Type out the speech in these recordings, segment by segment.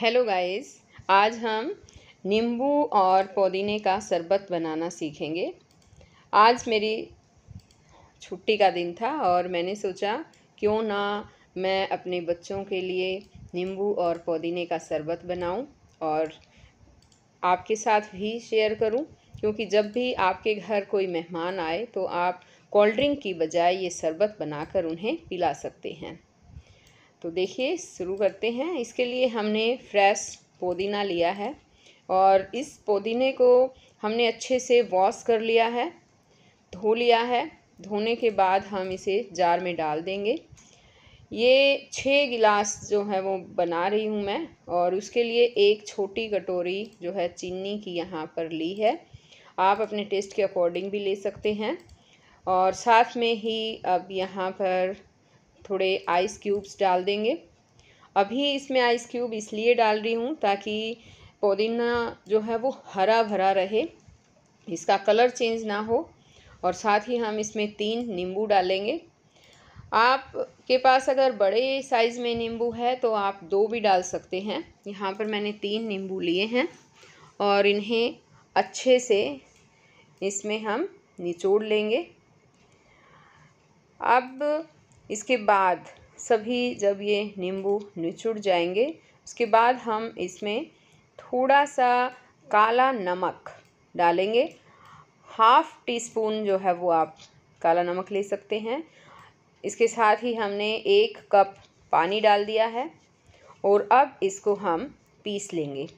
hello guys आज हम नींबू और पुदीने का शरबत बनाना सीखेंगे आज मेरी छुट्टी का दिन था और मैंने सोचा क्यों ना मैं अपने बच्चों के लिए नींबू और पुदीने का शरबत बनाऊं और आपके साथ भी शेयर करूं क्योंकि जब भी आपके घर कोई मेहमान आए तो आप कोल्ड ड्रिंक की बजाय ये शरबत बनाकर उन्हें पिला सकते हैं तो देखिए शुरू करते हैं इसके लिए हमने फ्रेश पुदीना लिया है और इस पुदीने को हमने अच्छे से वॉश कर लिया है धो लिया है धोने के बाद हम इसे जार में डाल देंगे ये छः गिलास जो है वो बना रही हूँ मैं और उसके लिए एक छोटी कटोरी जो है चीनी की यहाँ पर ली है आप अपने टेस्ट के अकॉर्डिंग भी ले सकते हैं और साथ में ही अब यहाँ पर थोड़े आइस क्यूब्स डाल देंगे अभी इसमें आइस क्यूब इसलिए डाल रही हूँ ताकि पुदीना जो है वो हरा भरा रहे इसका कलर चेंज ना हो और साथ ही हम इसमें तीन नींबू डालेंगे आप के पास अगर बड़े साइज़ में नींबू है तो आप दो भी डाल सकते हैं यहाँ पर मैंने तीन नींबू लिए हैं और इन्हें अच्छे से इसमें हम निचोड़ लेंगे अब इसके बाद सभी जब ये नींबू निचुड़ जाएंगे उसके बाद हम इसमें थोड़ा सा काला नमक डालेंगे हाफ टी स्पून जो है वो आप काला नमक ले सकते हैं इसके साथ ही हमने एक कप पानी डाल दिया है और अब इसको हम पीस लेंगे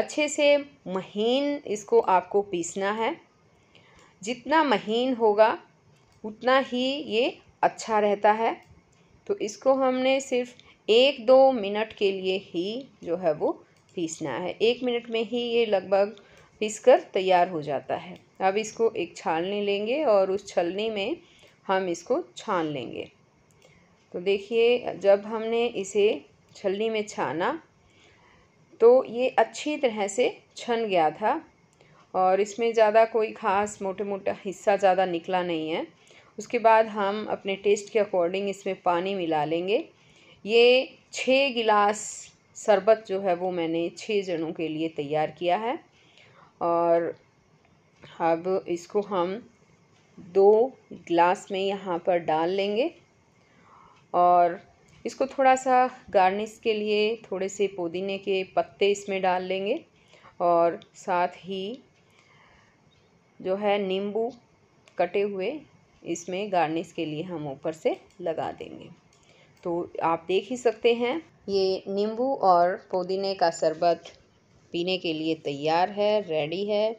अच्छे से महीन इसको आपको पीसना है जितना महीन होगा उतना ही ये अच्छा रहता है तो इसको हमने सिर्फ एक दो मिनट के लिए ही जो है वो पीसना है एक मिनट में ही ये लगभग पीस कर तैयार हो जाता है अब इसको एक छालनी लेंगे और उस छलनी में हम इसको छान लेंगे तो देखिए जब हमने इसे छलनी में छाना तो ये अच्छी तरह से छन गया था और इसमें ज़्यादा कोई ख़ास मोटे मोटा हिस्सा ज़्यादा निकला नहीं है उसके बाद हम अपने टेस्ट के अकॉर्डिंग इसमें पानी मिला लेंगे ये छः गिलास शरबत जो है वो मैंने छः जनों के लिए तैयार किया है और अब इसको हम दो गिलास में यहाँ पर डाल लेंगे और इसको थोड़ा सा गार्निश के लिए थोड़े से पुदीने के पत्ते इसमें डाल लेंगे और साथ ही जो है नींबू कटे हुए इसमें गार्निश के लिए हम ऊपर से लगा देंगे तो आप देख ही सकते हैं ये नींबू और पुदीने का शरबत पीने के लिए तैयार है रेडी है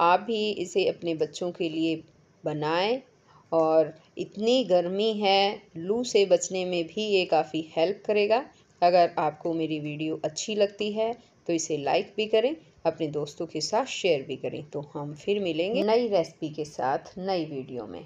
आप भी इसे अपने बच्चों के लिए बनाएं और इतनी गर्मी है लू से बचने में भी ये काफ़ी हेल्प करेगा अगर आपको मेरी वीडियो अच्छी लगती है तो इसे लाइक भी करें अपने दोस्तों के साथ शेयर भी करें तो हम फिर मिलेंगे नई रेसिपी के साथ नई वीडियो में